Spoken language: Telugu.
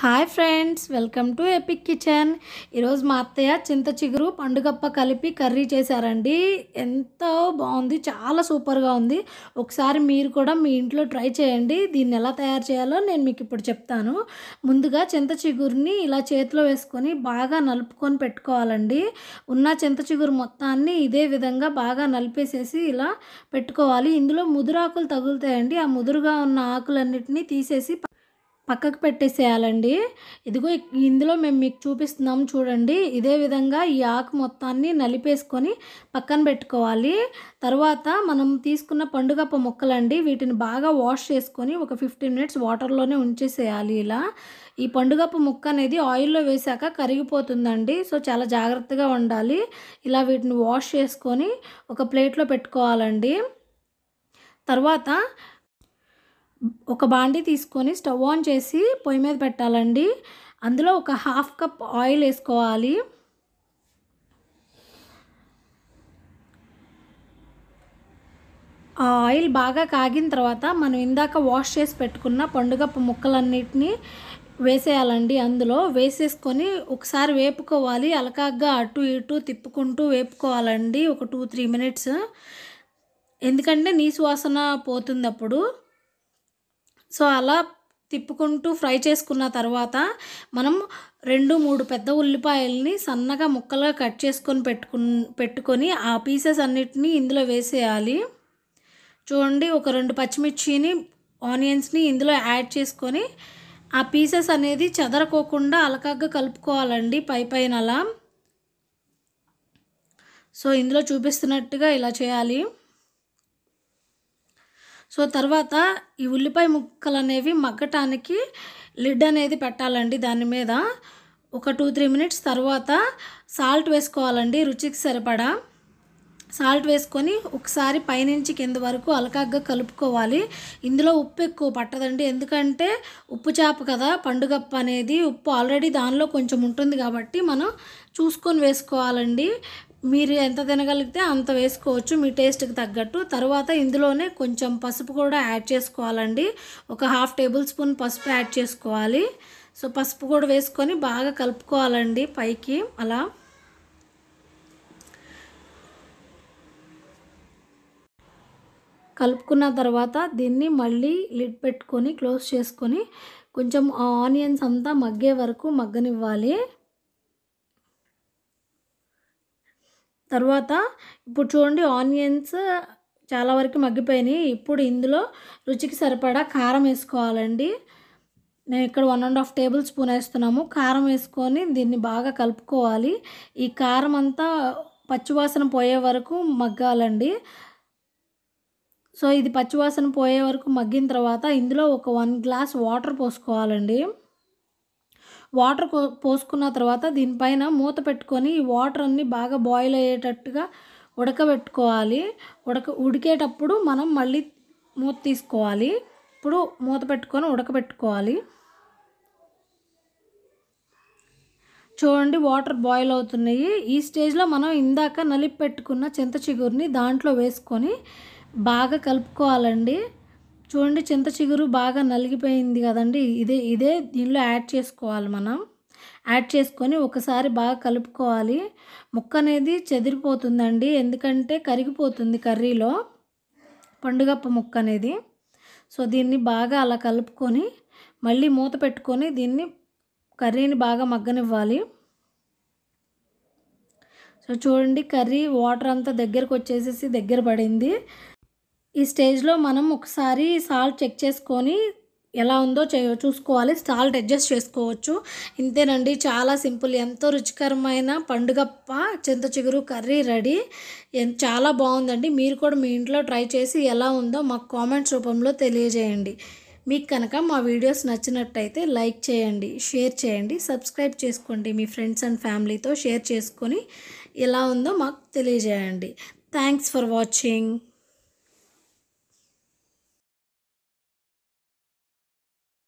hi friends welcome to epic kitchen ఈరోజు మా అత్తయ్య చింత చిగురు పండుగప్ప కలిపి కర్రీ చేశారండి ఎంతో బాగుంది చాలా సూపర్గా ఉంది ఒకసారి మీరు కూడా మీ ఇంట్లో ట్రై చేయండి దీన్ని ఎలా తయారు చేయాలో నేను మీకు ఇప్పుడు చెప్తాను ముందుగా చింత చిగురుని ఇలా చేతిలో వేసుకొని బాగా నలుపుకొని పెట్టుకోవాలండి ఉన్న చింత చిగురు మొత్తాన్ని ఇదే విధంగా బాగా నలిపేసేసి ఇలా పెట్టుకోవాలి ఇందులో ముదురాకులు తగులుతాయండి ఆ ముదురుగా ఉన్న ఆకులన్నింటినీ తీసేసి పక్కకు పెట్టేసేయాలండి ఇదిగో ఇందులో మేము మీకు చూపిస్తున్నాము చూడండి ఇదే విధంగా ఈ ఆకు మొత్తాన్ని నలిపేసుకొని పక్కన పెట్టుకోవాలి తర్వాత మనం తీసుకున్న పండుగప్ప మొక్కలండి వీటిని బాగా వాష్ చేసుకొని ఒక ఫిఫ్టీన్ మినిట్స్ వాటర్లోనే ఉంచేసేయాలి ఇలా ఈ పండుగప్ప ముక్క అనేది ఆయిల్లో వేశాక కరిగిపోతుందండి సో చాలా జాగ్రత్తగా ఉండాలి ఇలా వీటిని వాష్ చేసుకొని ఒక ప్లేట్లో పెట్టుకోవాలండి తర్వాత ఒక బాండి తీసుకొని స్టవ్ ఆన్ చేసి పొయ్యి మీద పెట్టాలండి అందులో ఒక హాఫ్ కప్ ఆయిల్ వేసుకోవాలి ఆ ఆయిల్ బాగా కాగిన తర్వాత మనం ఇందాక వాష్ చేసి పెట్టుకున్న పండుగప్పు ముక్కలన్నిటిని వేసేయాలండి అందులో వేసేసుకొని ఒకసారి వేపుకోవాలి అలకాగ్గా అటు ఇటు తిప్పుకుంటూ వేపుకోవాలండి ఒక టూ త్రీ మినిట్స్ ఎందుకంటే నీ సువాసన పోతుంది అప్పుడు సో అలా తిప్పుకుంటూ ఫ్రై చేసుకున్న తర్వాత మనం రెండు మూడు పెద్ద ఉల్లిపాయల్ని సన్నగా ముక్కలుగా కట్ చేసుకొని పెట్టుకు పెట్టుకొని ఆ పీసెస్ అన్నిటినీ ఇందులో వేసేయాలి చూడండి ఒక రెండు పచ్చిమిర్చిని ఆనియన్స్ని ఇందులో యాడ్ చేసుకొని ఆ పీసెస్ అనేది చెదరకోకుండా అలకగ్గా కలుపుకోవాలండి పై పైన అలా సో ఇందులో చూపిస్తున్నట్టుగా ఇలా చేయాలి సో తర్వాత ఈ ఉల్లిపాయ ముక్కలు అనేవి మగ్గటానికి లిడ్ అనేది పెట్టాలండి దాని మీద ఒక టూ త్రీ మినిట్స్ తర్వాత సాల్ట్ వేసుకోవాలండి రుచికి సరిపడా సాల్ట్ వేసుకొని ఒకసారి పైనుంచి కింద వరకు అలకాగ్గా కలుపుకోవాలి ఇందులో ఉప్పు ఎక్కువ పట్టదండి ఎందుకంటే ఉప్పు చేప కదా పండుగప్ప అనేది ఉప్పు ఆల్రెడీ దానిలో కొంచెం ఉంటుంది కాబట్టి మనం చూసుకొని వేసుకోవాలండి మీరు ఎంత తినగలిగితే అంత వేసుకోవచ్చు మీ టేస్ట్కి తగ్గట్టు తర్వాత ఇందులోనే కొంచెం పసుపు కూడా యాడ్ చేసుకోవాలండి ఒక హాఫ్ టేబుల్ స్పూన్ పసుపు యాడ్ చేసుకోవాలి సో పసుపు కూడా వేసుకొని బాగా కలుపుకోవాలండి పైకి అలా కలుపుకున్న తర్వాత దీన్ని మళ్ళీ లిడ్ పెట్టుకొని క్లోజ్ చేసుకొని కొంచెం ఆనియన్స్ అంతా మగ్గే వరకు మగ్గనివ్వాలి తర్వాత ఇప్పుడు చూడండి ఆనియన్స్ చాలా వరకు మగ్గిపోయినాయి ఇప్పుడు ఇందులో రుచికి సరిపడా కారం వేసుకోవాలండి నేను ఇక్కడ one and half tablespoon వేస్తున్నాము కారం వేసుకొని దీన్ని బాగా కలుపుకోవాలి ఈ కారం అంతా పచ్చివాసన పోయే వరకు మగ్గాలండి సో ఇది పచ్చివాసన పోయే వరకు మగ్గిన తర్వాత ఇందులో ఒక వన్ గ్లాస్ వాటర్ పోసుకోవాలండి వాటర్ పోసుకున్న తర్వాత దీనిపైన మూత పెట్టుకొని ఈ వాటర్ అన్ని బాగా బాయిల్ అయ్యేటట్టుగా ఉడకబెట్టుకోవాలి ఉడక ఉడికేటప్పుడు మనం మళ్ళీ మూత తీసుకోవాలి ఇప్పుడు మూత పెట్టుకొని ఉడకబెట్టుకోవాలి చూడండి వాటర్ బాయిల్ అవుతున్నాయి ఈ స్టేజ్లో మనం ఇందాక నలిపి పెట్టుకున్న చింత చిగురిని దాంట్లో వేసుకొని బాగా కలుపుకోవాలండి చూడండి చింత చిగురు బాగా నలిగిపోయింది కదండి ఇదే ఇదే దీనిలో యాడ్ చేసుకోవాలి మనం యాడ్ చేసుకొని ఒకసారి బాగా కలుపుకోవాలి ముక్క అనేది చెదిరిపోతుందండి ఎందుకంటే కరిగిపోతుంది కర్రీలో పండుగప్ప ముక్క అనేది సో దీన్ని బాగా అలా కలుపుకొని మళ్ళీ మూత పెట్టుకొని దీన్ని కర్రీని బాగా మగ్గనివ్వాలి సో చూడండి కర్రీ వాటర్ అంతా దగ్గరకు వచ్చేసేసి దగ్గర పడింది ఈ స్టేజ్లో మనం ఒకసారి సాల్ట్ చెక్ చేసుకొని ఎలా ఉందో చే చూసుకోవాలి సాల్ట్ అడ్జస్ట్ చేసుకోవచ్చు ఇంతేనండి చాలా సింపుల్ ఎంతో రుచికరమైన పండుగప్ప చింత చిగురు కర్రీ రెడీ చాలా బాగుందండి మీరు కూడా మీ ఇంట్లో ట్రై చేసి ఎలా ఉందో మాకు కామెంట్స్ రూపంలో తెలియజేయండి మీకు కనుక మా వీడియోస్ నచ్చినట్టయితే లైక్ చేయండి షేర్ చేయండి సబ్స్క్రైబ్ చేసుకోండి మీ ఫ్రెండ్స్ అండ్ ఫ్యామిలీతో షేర్ చేసుకొని ఎలా ఉందో మాకు తెలియజేయండి థ్యాంక్స్ ఫర్ వాచింగ్